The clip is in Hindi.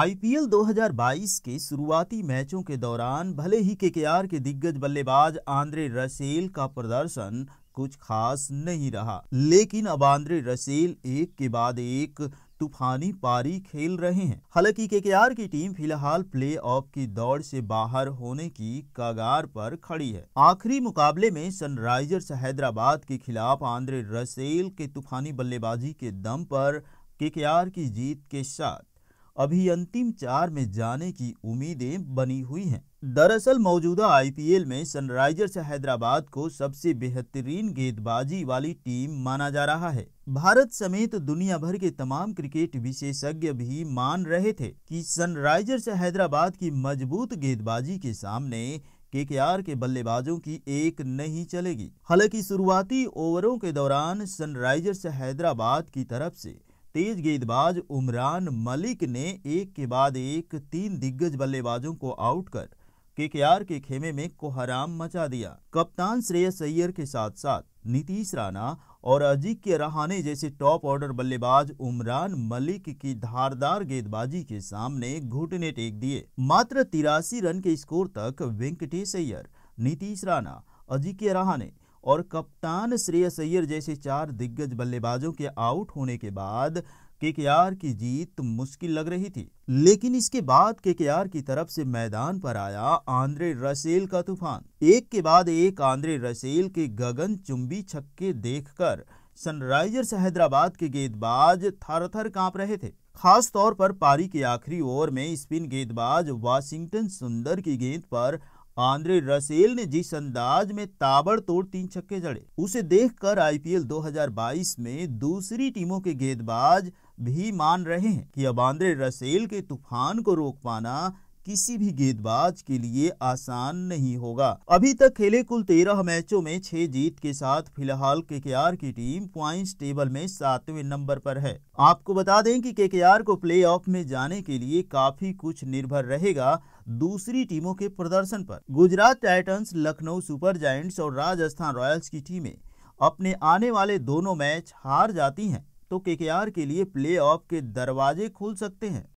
आईपीएल 2022 के शुरुआती मैचों के दौरान भले ही केकेआर के दिग्गज बल्लेबाज आंद्रे रसेल का प्रदर्शन कुछ खास नहीं रहा लेकिन अब आंद्रे रसेल एक के बाद एक तूफानी पारी खेल रहे हैं हालांकि केकेआर की टीम फिलहाल प्लेऑफ की दौड़ से बाहर होने की कगार पर खड़ी है आखिरी मुकाबले में सनराइजर्स हैदराबाद के खिलाफ आंद्रे रसेल के तूफानी बल्लेबाजी के दम पर केकेआर की जीत के साथ अभी अंतिम चार में जाने की उम्मीदें बनी हुई हैं दरअसल मौजूदा आईपीएल में सनराइजर्स हैदराबाद को सबसे बेहतरीन गेंदबाजी वाली टीम माना जा रहा है भारत समेत दुनिया भर के तमाम क्रिकेट विशेषज्ञ भी मान रहे थे कि सनराइजर्स हैदराबाद की मजबूत गेंदबाजी के सामने के के बल्लेबाजों की एक नहीं चलेगी हालांकि शुरुआती ओवरों के दौरान सनराइजर्स हैदराबाद की तरफ से तेज गेंदबाज उमरान मलिक ने एक के बाद एक तीन दिग्गज बल्लेबाजों को आउट कर केकेआर के खेमे में कोहराम मचा दिया कप्तान श्रेयस अय्यर के साथ साथ नीतीश राणा और अजिंक्य रहाणे जैसे टॉप ऑर्डर बल्लेबाज उमरान मलिक की धारदार गेंदबाजी के सामने घुटने टेक दिए मात्र तिरासी रन के स्कोर तक वेंकटेश अय्यर नीतीश राणा अजिंक्य रहाणे और कप्तान श्रेयस अय्यर जैसे चार दिग्गज बल्लेबाजों के आउट होने के बाद केकेआर की जीत मुश्किल लग रही थी लेकिन इसके बाद केकेआर की तरफ से मैदान पर आया आंद्रे रसेल का तूफान एक के बाद एक आंद्रे रसेल के गगन चुंबी छक्के देखकर सनराइजर्स हैदराबाद के गेंदबाज थर थर कांप रहे थे खास तौर पर पारी के आखिरी ओवर में स्पिन गेंदबाज वाशिंगटन सुंदर की गेंद पर आंद्रे रसेल ने जिस अंदाज में ताबड़तोड़ तीन छक्के जड़े उसे देखकर आईपीएल 2022 में दूसरी टीमों के गेंदबाज भी मान रहे हैं कि अब आंद्रे रसेल के तूफान को रोक पाना किसी भी गेंदबाज के लिए आसान नहीं होगा अभी तक खेले कुल तेरह मैचों में छह जीत के साथ फिलहाल आर की टीम प्वाइंट टेबल में सातवें नंबर पर है आपको बता दें कि केकेआर को प्ले ऑफ में जाने के लिए काफी कुछ निर्भर रहेगा दूसरी टीमों के प्रदर्शन पर Gujarat Titans Lucknow super giants और राजस्थान रॉयल्स की टीमें अपने आने वाले दोनों मैच हार जाती हैं तो केकेआर के लिए प्ले ऑफ के दरवाजे खुल सकते हैं